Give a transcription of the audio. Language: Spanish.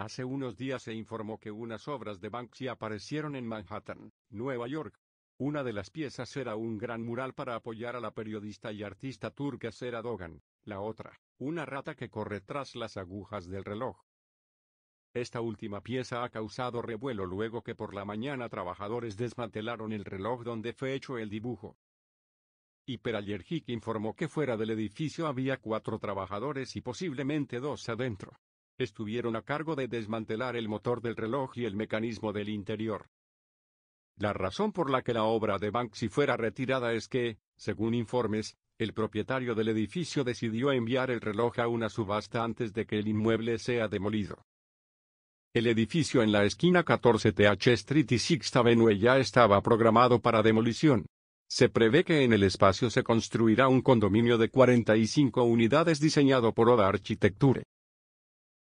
Hace unos días se informó que unas obras de Banksy aparecieron en Manhattan, Nueva York. Una de las piezas era un gran mural para apoyar a la periodista y artista turca Sera Dogan, la otra, una rata que corre tras las agujas del reloj. Esta última pieza ha causado revuelo luego que por la mañana trabajadores desmantelaron el reloj donde fue hecho el dibujo. Hiperallergic informó que fuera del edificio había cuatro trabajadores y posiblemente dos adentro estuvieron a cargo de desmantelar el motor del reloj y el mecanismo del interior. La razón por la que la obra de Banksy fuera retirada es que, según informes, el propietario del edificio decidió enviar el reloj a una subasta antes de que el inmueble sea demolido. El edificio en la esquina 14 TH Street y Sixth Avenue ya estaba programado para demolición. Se prevé que en el espacio se construirá un condominio de 45 unidades diseñado por Oda Architecture.